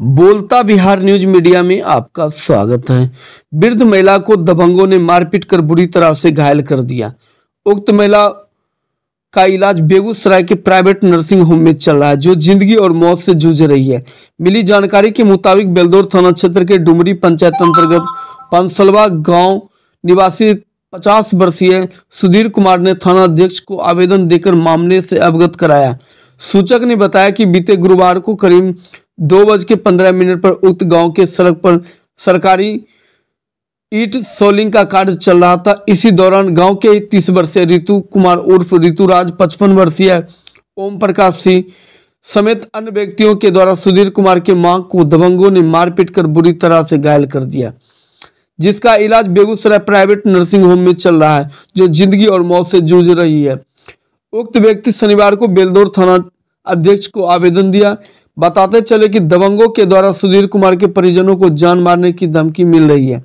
बोलता Bihar news media में आपका स्वागत है वृद्ध महिला को दबंगों ने मारपीट कर बुरी तरह से घायल कर दिया उक्त महिला का इलाज बेगूसराय के प्राइवेट नर्सिंग होम में चल रहा है जो जिंदगी और मौत से जूझ रही है मिली जानकारी के मुताबिक बेलदौर थाना क्षेत्र के डुमरी पंचायत अंतर्गत पंसलवा गांव निवासी पचास वर्षीय सुधीर कुमार ने थाना अध्यक्ष को आवेदन देकर मामले से अवगत कराया सूचक ने बताया कि बीते गुरुवार को करीब दो बज के पंद्रह मिनट पर उक्त गांव के सड़क पर सरकारी ईट सोलिंग का कार्य चल रहा था इसी दौरान गांव के तीस वर्षीय ऋतु कुमार उर्फ ऋतुराज पचपन वर्षीय ओम प्रकाश सिंह समेत अन्य व्यक्तियों के द्वारा सुधीर कुमार के मां को दबंगों ने मारपीट कर बुरी तरह से घायल कर दिया जिसका इलाज बेगूसराय प्राइवेट नर्सिंग होम में चल रहा है जो जिंदगी और मौत से जूझ रही है उक्त व्यक्ति शनिवार को बेलदौर थाना अध्यक्ष को आवेदन दिया बताते चले कि दबंगों के द्वारा सुधीर कुमार के परिजनों को जान मारने की धमकी मिल रही है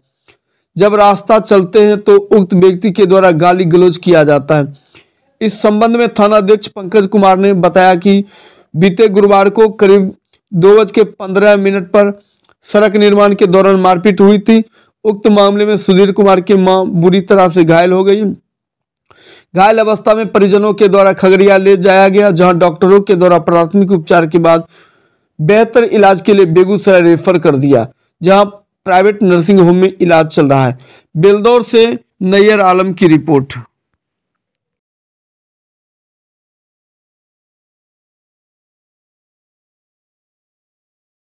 जब रास्ता चलते हैं तो उक्त व्यक्ति के द्वारा गाली गलौज किया जाता है इस संबंध में थाना अध्यक्ष पंकज कुमार ने बताया कि बीते गुरुवार को करीब दो बज के पंद्रह मिनट पर सड़क निर्माण के दौरान मारपीट हुई थी उक्त मामले में सुधीर कुमार की मां बुरी तरह से घायल हो गई घायल अवस्था में परिजनों के द्वारा खगड़िया ले जाया गया जहां डॉक्टरों के द्वारा प्राथमिक उपचार के बाद बेहतर इलाज के लिए बेगूसराय रेफर कर दिया जहां प्राइवेट नर्सिंग होम में इलाज चल रहा है बेलदौर से नैयर आलम की रिपोर्ट